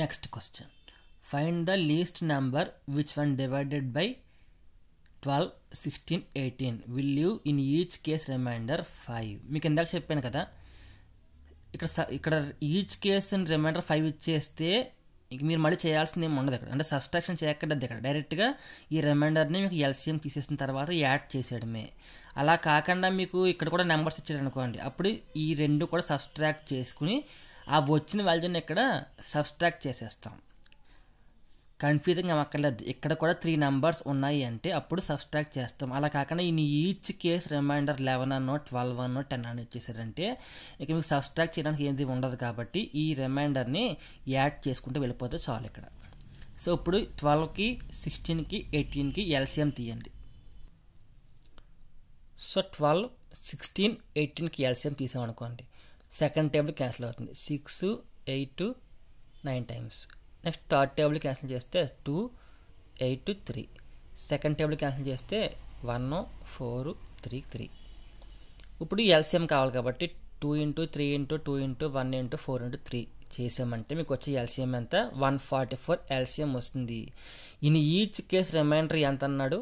next question find the least number which when divided by twelve sixteen eighteen will leave in each case remainder five మీకు ఇందాక చెప్పాను కదా ఇక్కడ స ఇక్కడ ఈచ్ కేస్ రిమైండర్ ఫైవ్ ఇచ్చేస్తే ఇక మీరు మళ్ళీ చేయాల్సింది ఏమి ఉండదు ఇక్కడ అంటే సబ్స్ట్రాక్షన్ చేయక్కర్లేదు ఇక్కడ డైరెక్ట్గా ఈ రిమైండర్ని మీకు ఎల్సీఎం తీసేసిన తర్వాత యాడ్ చేసేయడమే అలా కాకుండా మీకు ఇక్కడ కూడా నెంబర్స్ ఇచ్చాడు అనుకోండి అప్పుడు ఈ రెండు కూడా సబ్స్ట్రాక్ట్ చేసుకుని ఆ వచ్చిన వాల్యూని ఇక్కడ సబ్స్ట్రాక్ట్ చేసేస్తాం కన్ఫ్యూజింగ్ అక్కర్లేదు ఇక్కడ కూడా త్రీ నెంబర్స్ ఉన్నాయి అంటే అప్పుడు సబ్స్ట్రాక్ట్ చేస్తాం అలా కాకుండా ఈ ఈచ్ కేస్ రిమైండర్ లెవెన్ అనో ట్వెల్వ్ అనో టెన్ అని ఇచ్చేసారంటే ఇక మీకు సబ్స్ట్రాక్ట్ చేయడానికి ఏది ఉండదు కాబట్టి ఈ రిమైండర్ని యాడ్ చేసుకుంటూ వెళ్ళిపోతే చాలు ఇక్కడ సో ఇప్పుడు ట్వెల్వ్కి సిక్స్టీన్కి ఎయిటీన్కి ఎల్సిఎం తీయండి సో ట్వెల్వ్ సిక్స్టీన్ ఎయిటీన్కి ఎల్సిఎం తీసామనుకోండి సెకండ్ టేబుల్ క్యాన్సిల్ అవుతుంది six eight nine times next third table cancel చేస్తే two eight three second table cancel చేస్తే వన్ ఫోర్ త్రీ త్రీ ఇప్పుడు ఎల్సిఎం కావాలి కాబట్టి two into three into two into one into four into three చేసామంటే మీకు వచ్చే LCM ఎంత one forty four LCM వస్తుంది ఇన్ ఈచ్ కేస్ రిమైండర్ ఎంత అన్నాడు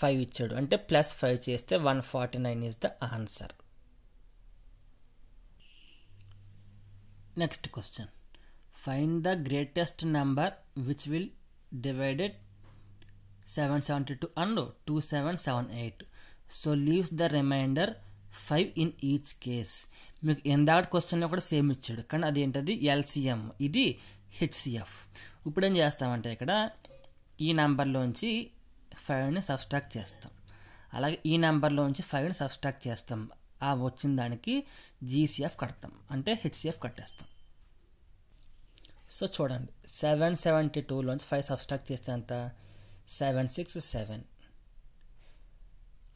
ఫైవ్ ఇచ్చాడు అంటే ప్లస్ ఫైవ్ చేస్తే one forty nine is the answer next question find the greatest number which will divided seven seventy two and two seven seven eight so leaves the remainder five in each case మీకు ఎందాటి question కూడా same ఇచ్చాడు కానీ అది ఏంటది LCM ఇది HCF ఇప్పుడు ఏం చేస్తామంటే ఇక్కడ ఈ నెంబర్లోంచి ఫైవ్ని సబ్స్ట్రాక్ట్ చేస్తాం అలాగే ఈ నెంబర్లోంచి ఫైవ్ని సబ్స్ట్రాక్ట్ చేస్తాం ఆ వచ్చిన దానికి జీసీఎఫ్ కడతాం అంటే హెచ్సిఎఫ్ కట్టేస్తాం సో చూడండి సెవెన్ సెవెంటీ టూలోంచి ఫైవ్ సబ్స్ట్రాక్ట్ చేస్తే అంత సెవెన్ సిక్స్ సెవెన్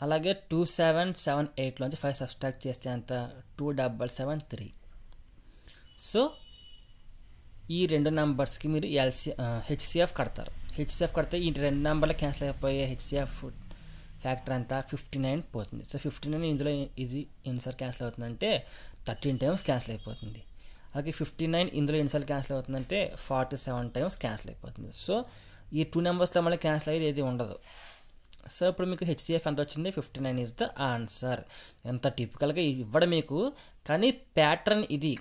అలాగే టూ సెవెన్ సెవెన్ ఎయిట్లోంచి ఫైవ్ సబ్స్ట్రాక్ట్ చేస్తే అంత two double seven three so ఈ రెండు నెంబర్స్కి మీరు ఎల్సీ హెచ్సిఎఫ్ కడతారు హెచ్సిఎఫ్ కడితే ఈ రెండు నెంబర్లు క్యాన్సిల్ అయిపోయే హెచ్సిఎఫ్ ఫ్యాక్టర్ అంతా ఫిఫ్టీ నైన్ పోతుంది సో ఫిఫ్టీ నైన్ ఇందులో ఇది ఇన్సర్ క్యాన్సిల్ అవుతుందంటే థర్టీన్ టైమ్స్ క్యాన్సిల్ అయిపోతుంది అలాగే ఫిఫ్టీ నైన్ ఇందులో ఇన్సర్ క్యాన్సిల్ అవుతుందంటే ఫార్టీ సెవెన్ టైమ్స్ క్యాన్సిల్ అయిపోతుంది సో ఈ టూ నెంబర్స్లో మళ్ళీ క్యాన్సిల్ అయ్యేది ఏది ఉండదు సో ఇప్పుడు మీకు హెచ్సిఎఫ్ ఎంత వచ్చింది fifty nine is the answer ఎంత టిపికల్గా ఇవ్వడం మీకు కానీ ప్యాటర్న్ ఇది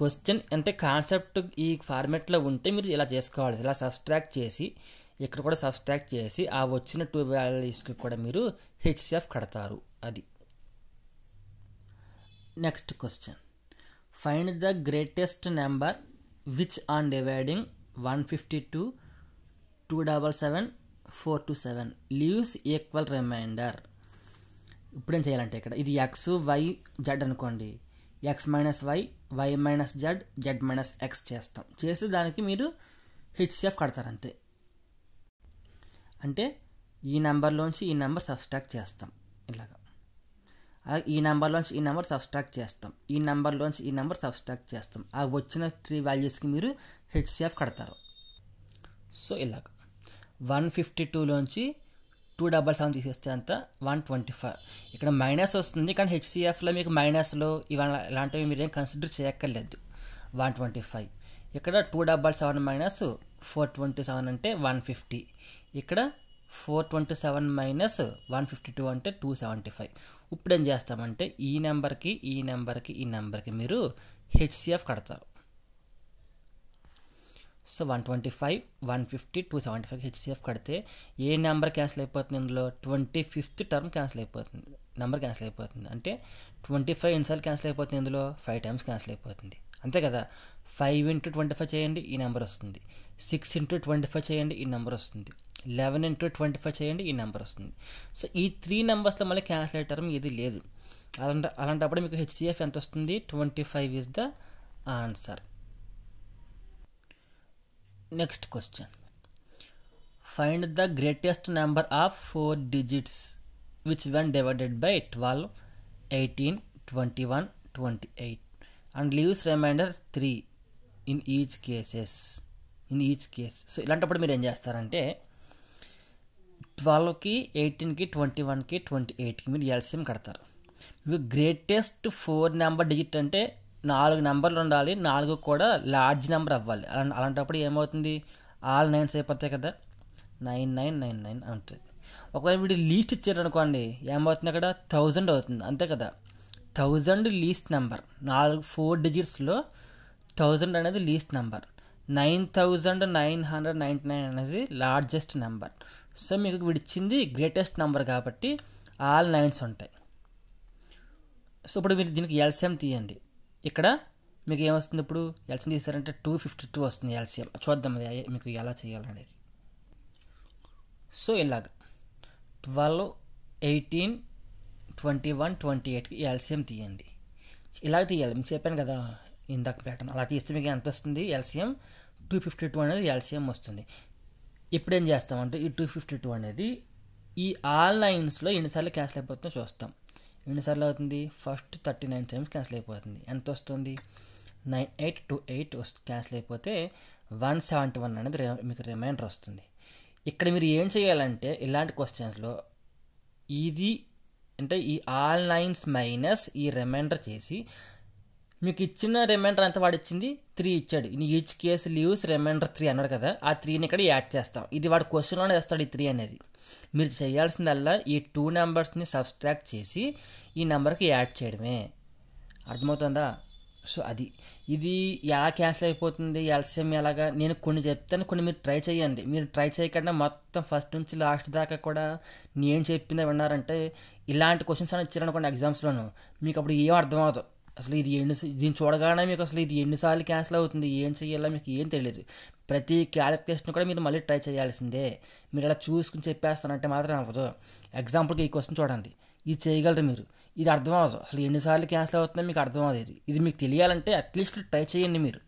క్వశ్చన్ అంటే కాన్సెప్ట్ ఈ ఫార్మెట్లో ఉంటే మీరు ఇలా చేసుకోవాలి ఇలా సబ్స్ట్రాక్ట్ చేసి ఇక్కడ కూడా సబ్స్ట్రాక్ట్ చేసి ఆ వచ్చిన టూ వాల్యూస్కి కూడా మీరు హెచ్సిఎఫ్ కడతారు అది next question find the greatest number which on dividing one fifty two two double seven four two seven leaves equal remainder ఇప్పుడేం చేయాలంటే ఇక్కడ ఇది ఎక్స్ వై జెడ్ అనుకోండి x minus y y minus z z minus x చేస్తాం చేసి దానికి మీరు HCF కడతారు అంతే అంటే ఈ నెంబర్లోంచి ఈ నెంబర్ సబ్స్ట్రాక్ట్ చేస్తాం ఇలాగ అలాగే ఈ నెంబర్లోంచి ఈ నెంబర్ సబ్స్ట్రాక్ట్ చేస్తాం ఈ నెంబర్లోంచి ఈ నెంబర్ సబ్స్ట్రాక్ట్ చేస్తాం ఆ వచ్చిన త్రీ వాల్యూస్కి మీరు హెచ్సిఎఫ్ కడతారు సో ఇలాగ వన్ ఫిఫ్టీ టూలోంచి టూ డబల్ సెవెన్ తీసేస్తే అంత వన్ ట్వంటీ ఫైవ్ ఇక్కడ మైనస్ వస్తుంది కానీ హెచ్సిఎఫ్లో మీకు మైనస్లో ఇవన్న ఇలాంటివి ఏం కన్సిడర్ చేయక్కర్లేదు వన్ ట్వంటీ ఫైవ్ ఇక్కడ two double seven minus four twenty seven అంటే వన్ ఫిఫ్టీ ఇక్కడ four twenty seven minus one fifty two అంటే టూ సెవెంటీ ఫైవ్ ఇప్పుడు ఏం చేస్తామంటే ఈ నెంబర్కి ఈ నెంబర్కి ఈ నెంబర్కి మీరు హెచ్సిఎఫ్ కడతారు so one twenty five one fifty two seventy five HCF కడితే ఏ నెంబర్ క్యాన్సిల్ అయిపోతుంది ఇందులో ట్వంటీ ఫిఫ్త్ టర్మ్ క్యాన్సిల్ అయిపోతుంది నెంబర్ క్యాన్సిల్ అయిపోతుంది అంటే ట్వంటీ ఫైవ్ ఇన్సార్లు క్యాన్సిల్ అయిపోతుంది ఇందులో ఫైవ్ టైమ్స్ క్యాన్సిల్ అయిపోతుంది అంతే కదా ఫైవ్ ఇంటూ ట్వంటీ ఫైవ్ చేయండి ఈ నెంబర్ వస్తుంది సిక్స్ ఇంటూ ట్వంటీ ఫైవ్ చేయండి ఈ నెంబర్ వస్తుంది లెవెన్ ఇంటూ ట్వంటీ ఫైవ్ చేయండి ఈ నెంబర్ వస్తుంది సో ఈ త్రీ నెంబర్స్లో మళ్ళీ క్యాన్సిల్ ఏది ఇది లేదు అలాంటి అలాంటప్పుడు మీకు హెచ్సిఎఫ్ ఎంత వస్తుంది twenty five is the answer next question find the greatest number of four digits which when divided by twelve eighteen twenty one twenty eight and leaves remainder three in each cases in each case so ఇలాంటప్పుడు మీరు ఏం చేస్తారంటే ట్వెల్వ్కి ఎయిటీన్కి twenty వన్కి twenty ఎయిట్కి మీరు LCM కడతారు మీకు గ్రేటెస్ట్ ఫోర్ నెంబర్ డిజిట్ అంటే నాలుగు నెంబర్లు ఉండాలి నాలుగు కూడా లార్జ్ నెంబర్ అవ్వాలి అలా అలాంటప్పుడు ఏమవుతుంది ఆల్ నైన్స్ అయిపోతాయి కదా నైన్ నైన్ నైన్ నైన్ అంటుంది ఒకవేళ వీడు లీస్ట్ ఇచ్చారు అనుకోండి ఏమవుతుంది అక్కడ థౌజండ్ అవుతుంది అంతే కదా థౌజండ్ లీస్ట్ నెంబర్ నాలుగు ఫోర్ డిజిట్స్లో థౌజండ్ అనేది least number nine thousand nine hundred ninety nine అనేది లార్జెస్ట్ నెంబర్ సో మీకు విడిచింది గ్రేటెస్ట్ నెంబర్ కాబట్టి ఆల్ నైన్స్ ఉంటాయి సో ఇప్పుడు మీరు దీనికి ఎల్సిఎం తీయండి ఇక్కడ మీకు ఏమొస్తుంది ఇప్పుడు ఎల్సిఎం తీసారంటే టూ ఫిఫ్టీ టూ వస్తుంది ఎల్సిఎం చూద్దాం అది మీకు ఎలా చేయాలనేది సో ఇలాగ twelve eighteen twenty one twenty ఎయిట్కి ఎల్సిఎం తీయండి ఇలాగ తీయాలి మీకు చెప్పాను కదా ఇందాక ప్యాటర్న్ అలా తీస్తే మీకు ఎంత వస్తుంది ఎల్సిఎం టూ ఫిఫ్టీ టూ అనేది ఎల్సిఎం వస్తుంది ఇప్పుడేం చేస్తామంటే ఈ టూ ఫిఫ్టీ టూ అనేది ఈ ఆల్ లైన్స్లో ఎన్నిసార్లు క్యాన్సిల్ అయిపోతుందో చూస్తాం ఎన్నిసార్లు అవుతుంది first thirty nine times cancel అయిపోతుంది ఎంత వస్తుంది nine eight two eight cancel అయిపోతే వన్ సెవెంటీ వన్ అనేది మీకు రిమైండర్ వస్తుంది ఇక్కడ మీరు ఏం చేయాలంటే ఇలాంటి క్వశ్చన్స్లో ఇది అంటే ఈ ఆల్ లైన్స్ మైనస్ ఈ రిమైండర్ చేసి మీకు ఇచ్చిన రిమైండర్ ఎంత వాడు ఇచ్చింది త్రీ ఇచ్చాడు in each case leaves remainder three అన్నాడు కదా ఆ త్రీని ఇక్కడ యాడ్ చేస్తాం ఇది వాడు క్వశ్చన్లోనే వేస్తాడు ఈ త్రీ అనేది మీరు చేయాల్సిందల్లా ఈ టూ నెంబర్స్ని సబ్స్ట్రాక్ట్ చేసి ఈ నెంబర్కి యాడ్ చేయడమే అర్థమవుతుందా సో అది ఇది ఎలా క్యాన్సిల్ అయిపోతుంది ఎల్సీఎం ఎలాగా నేను కొన్ని చెప్తాను కొన్ని మీరు ట్రై చేయండి మీరు ట్రై చేయకుండా మొత్తం ఫస్ట్ నుంచి లాస్ట్ దాకా కూడా నేను చెప్పింది విన్నారంటే ఇలాంటి క్వశ్చన్స్ అని ఇచ్చారనుకోండి ఎగ్జామ్స్లోనూ మీకు అప్పుడు ఏం అర్థమవుతుంది అసలు ఇది ఎన్ని దీన్ని చూడగానే మీకు అసలు ఇది ఎన్నిసార్లు క్యాన్సిల్ అవుతుంది ఏం చేయాలో మీకు ఏం తెలియదు ప్రతి క్యాలిక్యులేషన్ కూడా మీరు మళ్ళీ ట్రై చేయాల్సిందే మీరు అలా చూసుకుని చెప్పేస్తానంటే మాత్రం అవ్వదు ఎగ్జాంపుల్కి ఈ క్వశ్చన్ చూడండి ఇది చేయగలరు మీరు ఇది అర్థం అవ్వదు అసలు ఎన్నిసార్లు క్యాన్సిల్ అవుతుందో మీకు అర్థం అవ్వదు ఇది మీకు తెలియాలంటే అట్లీస్ట్ ట్రై చేయండి మీరు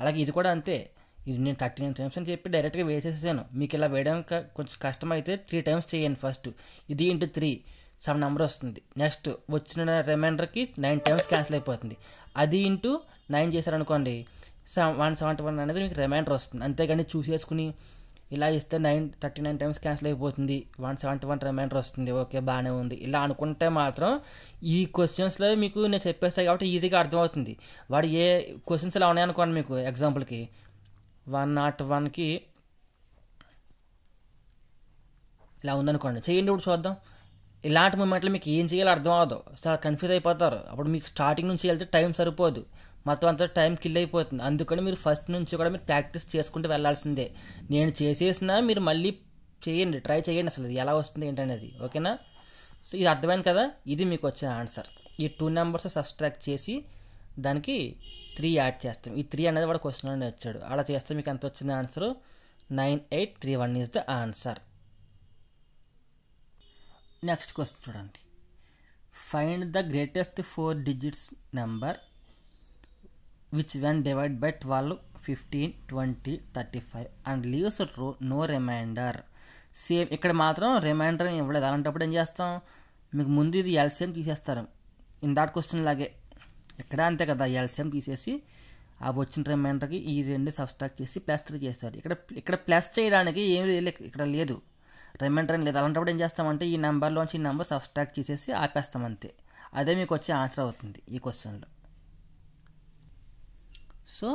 అలాగే ఇది కూడా అంతే ఇది నేను థర్టీ నైన్ టైమ్స్ అని చెప్పి డైరెక్ట్గా వేసేసాను మీకు ఇలా వేయడం కొంచెం కష్టమైతే త్రీ టైమ్స్ చేయండి ఫస్ట్ ఇది ఇంటూ త్రీ సెవెన్ నెంబర్ వస్తుంది నెక్స్ట్ వచ్చిన రిమైండర్కి నైన్ టైమ్స్ క్యాన్సిల్ అయిపోతుంది అది ఇంటూ నైన్ చేశారనుకోండి వన్ సెవెంటీ వన్ అనేది మీకు రిమైండర్ వస్తుంది అంతేగాని చూసేసుకుని ఇలా ఇస్తే nine thirty nine times cancel అయిపోతుంది వన్ సెవెంటీ వన్ రిమైండర్ వస్తుంది ఓకే బాగానే ఉంది ఇలా అనుకుంటే మాత్రం ఈ క్వశ్చన్స్లో మీకు నేను చెప్పేస్తాయి కాబట్టి ఈజీగా అర్థమవుతుంది వాడు ఏ క్వశ్చన్స్ ఇలా ఉన్నాయనుకోండి మీకు ఎగ్జాంపుల్కి వన్ నాట్ వన్కి ఇలా ఉందనుకోండి చేయండి ఇప్పుడు చూద్దాం ఇలాంటి మూమెంట్లో మీకు ఏం చేయాలో అర్థం అవ్వదు సార్ కన్ఫ్యూజ్ అయిపోతారు అప్పుడు మీకు స్టార్టింగ్ నుంచి వెళ్తే టైం సరిపోదు మొత్తం అంతా టైం కిల్ అయిపోతుంది అందుకని మీరు ఫస్ట్ నుంచి కూడా మీరు ప్రాక్టీస్ చేసుకుంటూ వెళ్ళాల్సిందే నేను చేసేసినా మీరు మళ్ళీ చేయండి ట్రై చేయండి అసలు ఎలా వస్తుంది ఏంటనేది ఓకేనా సో ఇది అర్థమైంది కదా ఇది మీకు వచ్చిన ఆన్సర్ ఈ టూ నెంబర్స్ సబ్స్ట్రాక్ట్ చేసి దానికి త్రీ యాడ్ చేస్తాం ఈ త్రీ అనేది వాడు క్వశ్చన్ అని వచ్చాడు అలా చేస్తే మీకు ఎంత వచ్చింది answer nine eight three one is the answer next question చూడండి find the greatest four digits number which when divide by twelve fifteen twenty thirty five and leaves రో నో రిమైండర్ సేమ్ ఇక్కడ మాత్రం రిమైండర్ ఇవ్వలేదు అలాంటప్పుడు ఏం చేస్తాం మీకు ముందు ఇది ఎల్సిఎం తీసేస్తారు ఇన్ దాట్ క్వశ్చన్ లాగే ఇక్కడ అంతే కదా ఎల్సిఎం తీసేసి ఆ వచ్చిన రిమైండర్కి ఈ రెండు సబ్స్ట్రాక్ట్ చేసి ప్లస్ త్రీ చేస్తారు ఇక్కడ ఇక్కడ ప్లస్ చేయడానికి ఏమి లేదు ఇక్కడ లేదు రిమైండర్ అని లేదు అలాంటప్పుడు ఏం చేస్తామంటే ఈ నెంబర్లోంచి ఈ నెంబర్ సబ్స్ట్రాక్ట్ చేసేసి ఆపేస్తాం అంతే అదే మీకు వచ్చే ఆన్సర్ అవుతుంది ఈ క్వశ్చన్లో సో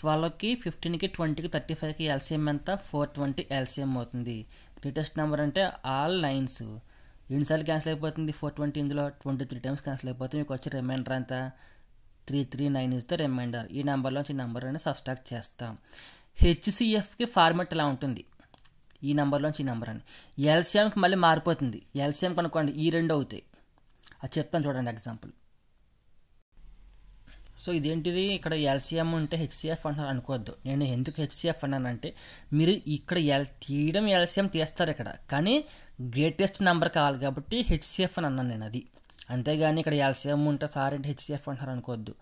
ట్వెల్వ్కి ఫిఫ్టీన్కి ట్వంటీకి థర్టీ ఫైవ్కి ఎల్సీఎం ఎంత ఫోర్ ట్వంటీ ఎల్సీఎం అవుతుంది గ్రేటెస్ట్ నెంబర్ అంటే ఆల్ లైన్స్ ఎన్నిసార్లు క్యాన్సిల్ అయిపోతుంది ఫోర్ ట్వంటీ ఇందులో ట్వంటీ త్రీ టైమ్స్ క్యాన్సిల్ అయిపోతుంది మీకు వచ్చే రిమైండర్ అంత three three nine is the remainder ఈ నెంబర్లోంచి నెంబర్ అనేది సబ్స్ట్రాక్ట్ చేస్తాం హెచ్సిఎఫ్కి ఫార్మెట్ ఎలా ఉంటుంది ఈ నెంబర్లోంచి ఈ నెంబర్ అని ఎల్సిఎంకి మళ్ళీ మారిపోతుంది ఎల్సిఎం కనుక్కోండి ఈ రెండు అవుతాయి అది చెప్తాను చూడండి ఎగ్జాంపుల్ సో ఇదేంటిది ఇక్కడ ఎల్సిఎం ఉంటే హెచ్సిఎఫ్ అంటారు అనుకోవద్దు నేను ఎందుకు హెచ్సిఎఫ్ అన్నానంటే మీరు ఇక్కడ ఎల్ తీయడం ఎల్సిఎం తీస్తారు ఇక్కడ కానీ గ్రేటెస్ట్ నెంబర్ కావాలి కాబట్టి హెచ్సిఎఫ్ అని అన్నాను నేను అది అంతేగాని ఇక్కడ ఎల్సిఎం ఉంటే సార్ అంటే హెచ్సిఎఫ్ అంటారు అనుకోవద్దు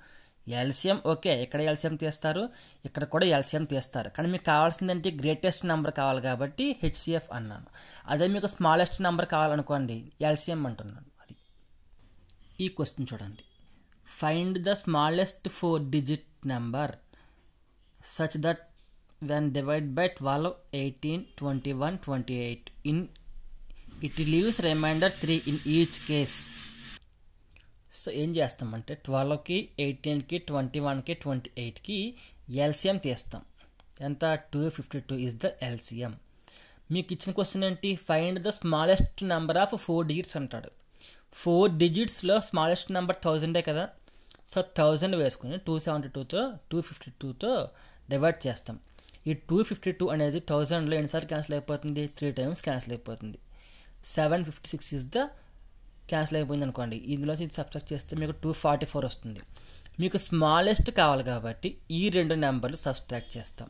ఎల్సిఎం ఓకే ఇక్కడ ఎల్సిఎం తీస్తారు ఇక్కడ కూడా ఎల్సిఎం తీస్తారు కానీ మీకు కావాల్సిందంటే గ్రేటెస్ట్ నెంబర్ కావాలి కాబట్టి హెచ్సిఎఫ్ అన్నాను అదే మీకు స్మాలెస్ట్ నెంబర్ కావాలనుకోండి ఎల్సిఎం అంటున్నాను అది ఈ క్వశ్చన్ చూడండి find the smallest four digit number such that when divide by twelve eighteen twenty one twenty eight in it leaves remainder three in each case so ఏం చేస్తామంటే ట్వెల్వ్కి ఎయిటీన్కి ట్వంటీ వన్కి twenty ఎయిట్కి ఎల్సిఎం తీస్తాం ఎంత two fifty two is the LCM మీకు ఇచ్చిన క్వశ్చన్ ఏంటి find the smallest number of four digits అంటాడు ఫోర్ డిజిట్స్లో స్మాలెస్ట్ నెంబర్ థౌజండే కదా సో థౌజండ్ వేసుకుని టూ సెవెంటీ టూతో టూ ఫిఫ్టీ టూతో డివైడ్ చేస్తాం ఈ టూ ఫిఫ్టీ టూ అనేది థౌజండ్లో ఎన్నిసార్లు క్యాన్సిల్ అయిపోతుంది త్రీ టైమ్స్ క్యాన్సిల్ అయిపోతుంది seven fifty six is the cancel అయిపోయింది అనుకోండి ఇందులో ఇది సబ్స్ట్రాక్ట్ చేస్తే మీకు టూ ఫార్టీ ఫోర్ వస్తుంది మీకు స్మాలెస్ట్ కావాలి కాబట్టి ఈ రెండు నెంబర్లు సబ్స్ట్రాక్ట్ చేస్తాం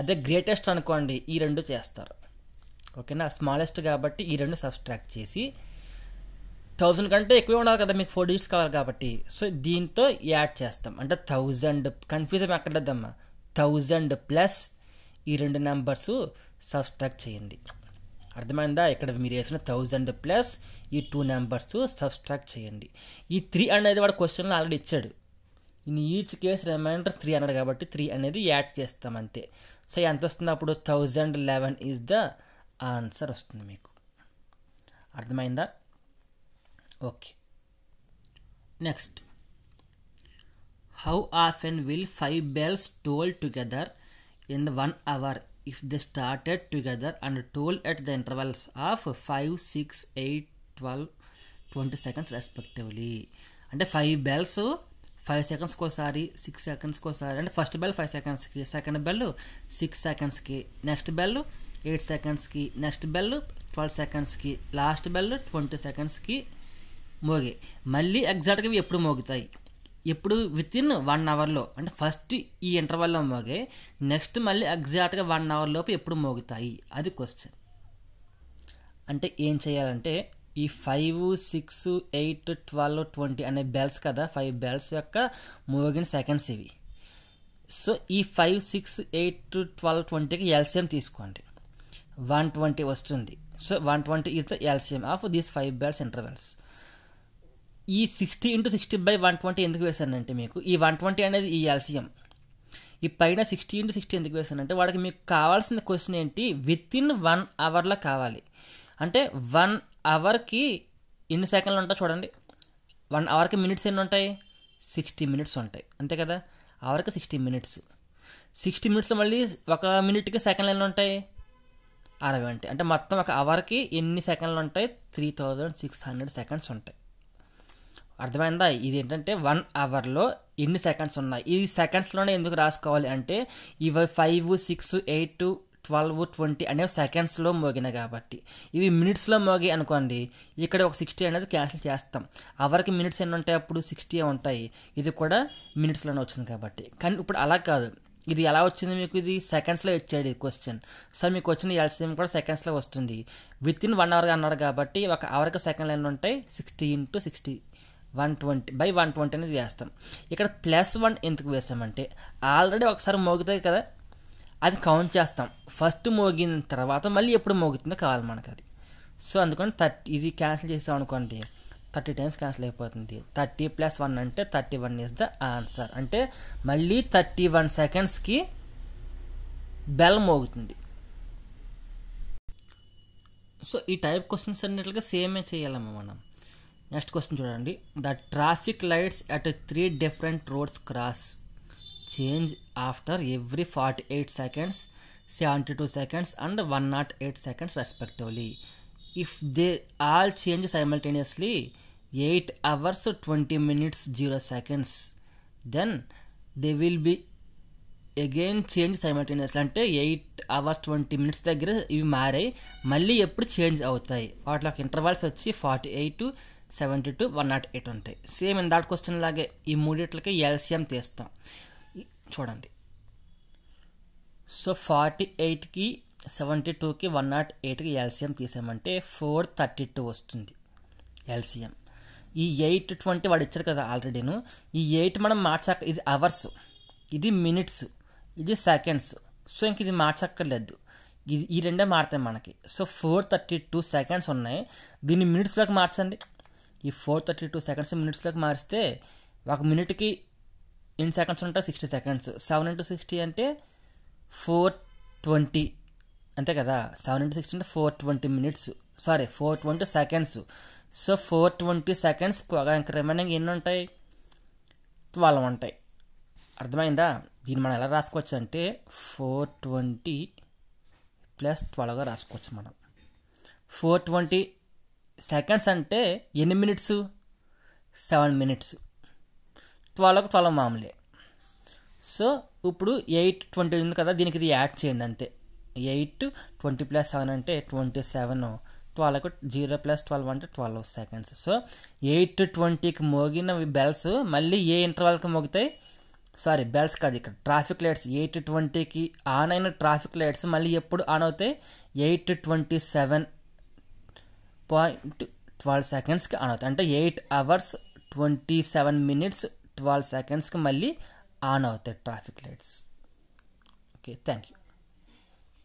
అదే గ్రేటెస్ట్ అనుకోండి ఈ రెండు చేస్తారు ఓకేనా స్మాలెస్ట్ కాబట్టి ఈ రెండు సబ్స్ట్రాక్ట్ చేసి థౌజండ్ కంటే ఎక్కువే ఉండాలి కదా మీకు ఫోర్ డిజిట్స్ కావాలి కాబట్టి సో దీంతో యాడ్ చేస్తాం అంటే థౌజండ్ కన్ఫ్యూజ్ ఏమి అక్కర్లేదమ్మా థౌజండ్ ప్లస్ ఈ రెండు నెంబర్స్ సబ్స్ట్రాక్ట్ చేయండి అర్థమైందా ఇక్కడ మీరు వేసిన థౌజండ్ ప్లస్ ఈ టూ నెంబర్స్ సబ్స్ట్రాక్ట్ చేయండి ఈ త్రీ అనేది వాడు క్వశ్చన్లో ఆల్రెడీ ఇచ్చాడు in each case remainder three అన్నాడు కాబట్టి త్రీ అనేది యాడ్ చేస్తాం అంతే సో ఎంత వస్తుంది అప్పుడు thousand eleven is the answer వస్తుంది మీకు అర్థమైందా okay next how often will five bells toll together in one hour if the started together and toll at the intervals of five six eight 12, twenty seconds respectively అంటే five bells five సెకండ్స్కి ఒకసారి six సెకండ్స్కి ఒకసారి అంటే first bell five సెకండ్స్కి second bell six సెకండ్స్కి next bell eight సెకండ్స్కి next bell twelve సెకండ్స్కి లాస్ట్ బెల్ ట్వంటీ సెకండ్స్కి మోగే మళ్ళీ ఎగ్జాక్ట్గా ఎప్పుడు మోగుతాయి ఇప్పుడు విత్ ఇన్ వన్ అవర్లో అంటే ఫస్ట్ ఈ ఇంటర్వల్లో మోగే నెక్స్ట్ మళ్ళీ ఎగ్జాక్ట్గా వన్ అవర్ లోపు ఎప్పుడు మోగుతాయి అది క్వశ్చన్ అంటే ఏం చేయాలంటే ఈ five six eight twelve twenty అనే బెల్స్ కదా ఫైవ్ బెల్స్ యొక్క మోగిన సెకండ్స్ ఇవి సో ఈ ఫైవ్ సిక్స్ ఎయిట్ ట్వెల్వ్ ట్వంటీకి ఎల్సిఎం తీసుకోండి వన్ ట్వంటీ వస్తుంది so one twenty is the LCM of these five bells intervals ఈ sixty into sixty by one twenty ఎందుకు వేశానంటే మీకు ఈ వన్ ట్వంటీ అనేది ఈ ఎల్సిఎం ఈ పైన సిక్స్టీ ఇంటూ సిక్స్టీ ఎందుకు వేశానంటే వాడికి మీకు కావాల్సిన క్వశ్చన్ ఏంటి విత్ ఇన్ వన్ అవర్లో కావాలి అంటే వన్ అవర్కి ఎన్ని సెకండ్లు ఉంటాయి చూడండి వన్ అవర్కి మినిట్స్ ఎన్ని ఉంటాయి సిక్స్టీ మినిట్స్ ఉంటాయి అంతే కదా అవర్కి సిక్స్టీ మినిట్స్ సిక్స్టీ మినిట్స్ మళ్ళీ ఒక మినిట్కి సెకండ్లు ఎన్ని ఉంటాయి అరవై ఉంటాయి అంటే మొత్తం ఒక అవర్కి ఎన్ని సెకండ్లు ఉంటాయి three thousand six hundred seconds ఉంటాయి అర్థమైందా ఇది ఏంటంటే వన్ అవర్లో ఎన్ని సెకండ్స్ ఉన్నాయి ఈ సెకండ్స్లోనే ఎందుకు రాసుకోవాలి అంటే ఇవి five six eight twelve twenty అనేవి సెకండ్స్లో మోగినాయి కాబట్టి ఇవి మినిట్స్లో మోగి అనుకోండి ఇక్కడ ఒక సిక్స్టీ అనేది క్యాన్సిల్ చేస్తాం అవర్కి మినిట్స్ ఎన్ని ఉంటాయి అప్పుడు సిక్స్టీ ఉంటాయి ఇది కూడా మినిట్స్లోనే వచ్చింది కాబట్టి కానీ ఇప్పుడు అలా కాదు ఇది ఎలా వచ్చింది మీకు ఇది సెకండ్స్లో ఇచ్చాడు ఈ క్వశ్చన్ సో మీకు వచ్చిన ఎల్సీఎం కూడా సెకండ్స్లో వస్తుంది విత్ ఇన్ వన్ అవర్గా అన్నాడు కాబట్టి ఒక అవర్కి సెకండ్లు ఎన్ని ఉంటాయి sixty into sixty one twenty by one twenty అనేది వేస్తాం ఇక్కడ ప్లస్ వన్ ఎందుకు వేసామంటే ఆల్రెడీ ఒకసారి మోగుతాయి కదా అది కౌంట్ చేస్తాం ఫస్ట్ మోగిన తర్వాత మళ్ళీ ఎప్పుడు మోగుతుందో కావాలి మనకు అది సో అందుకని థర్టీ ఇది క్యాన్సిల్ చేసాం అనుకోండి థర్టీ టైమ్స్ క్యాన్సిల్ అయిపోతుంది థర్టీ ప్లస్ వన్ అంటే thirty one is the answer అంటే మళ్ళీ థర్టీ వన్ సెకండ్స్కి బెల్ మోగుతుంది సో ఈ టైప్ క్వశ్చన్స్ అన్నిటిగా సేమే చేయాలమ్మా మనం నెక్స్ట్ క్వశ్చన్ చూడండి the traffic lights at three different roads cross change after every forty eight seconds seventy two seconds and one nought eight seconds respectively if they all change simultaneously eight hours twenty minutes zero seconds then they will be again change simultaneously అంటే eight hours twenty minutes దగ్గర ఇవి మారాయి మళ్ళీ ఎప్పుడు change అవుతాయి వాటిలో intervals వచ్చి forty eight seventy two one nought eight ఉంటాయి సేమ్ ఇన్ దాట్ క్వశ్చన్ లాగే ఈ మూడిట్లకి ఎల్సిఎం తీస్తాం చూడండి సో ఫార్టీ ఎయిట్కి సెవెంటీ టూకి వన్ నాట్ ఎయిట్కి ఎల్సిఎం తీసామంటే ఫోర్ థర్టీ టూ వస్తుంది ఎల్సిఎం ఈ ఎయిట్ ట్వంటీ వాడు ఇచ్చాడు కదా ఆల్రెడీను ఈ ఎయిట్ మనం మార్చాక ఇది అవర్స్ ఇది మినిట్స్ ఇది సెకండ్స్ సో ఇంక ఇది మార్చక్కర్లేదు ఇది ఈ రెండే మారుతాయి మనకి so four thirty two seconds ఉన్నాయి దీన్ని మినిట్స్లోకి మార్చండి ఈ ఫోర్ థర్టీ టూ సెకండ్స్ మినిట్స్లోకి మారిస్తే ఒక మినిట్కి ఎన్ని సెకండ్స్ ఉంటాయి sixty seconds seven into sixty అంటే ఫోర్ ట్వంటీ అంతే కదా సెవెన్ ఇంటూ సిక్స్టీ అంటే four twenty minutes sorry four twenty seconds so four twenty seconds పోగా ఇంకా రిమైనింగ్ ఎన్ని ఉంటాయి ట్వెల్వ్ ఉంటాయి అర్థమైందా దీన్ని మనం ఎలా రాసుకోవచ్చు అంటే ఫోర్ ట్వంటీ ప్లస్ ట్వెల్వ్గా రాసుకోవచ్చు మనం ఫోర్ ట్వంటీ సెకండ్స్ అంటే ఎన్ని మినిట్స్ సెవెన్ మినిట్స్ ట్వెల్వ్కి ట్వెల్వ్ మామూలే సో ఇప్పుడు ఎయిట్ ట్వంటీ ఉంది కదా దీనికి ఇది యాడ్ చేయండి అంతే ఎయిట్ ట్వంటీ ప్లస్ సెవెన్ అంటే ట్వంటీ సెవెన్ ట్వెల్వ్కి జీరో ప్లస్ ట్వెల్వ్ అంటే ట్వెల్వ్ సెకండ్స్ సో ఎయిట్ ట్వంటీకి మోగిన బెల్స్ మళ్ళీ ఏ ఇంటర్వల్కి మోగుతాయి సారీ బెల్స్ కాదు ఇక్కడ ట్రాఫిక్ లైట్స్ ఎయిట్ ట్వంటీకి ఆన్ అయిన ట్రాఫిక్ లైట్స్ మళ్ళీ ఎప్పుడు ఆన్ అవుతాయి eight twenty seven point twelve సెకండ్స్కి ఆన్ అవుతుంది అంటే eight hours twenty seven minutes twelve సెకండ్స్కి మళ్ళీ ఆన్ అవుతాయి traffic lights okay thank you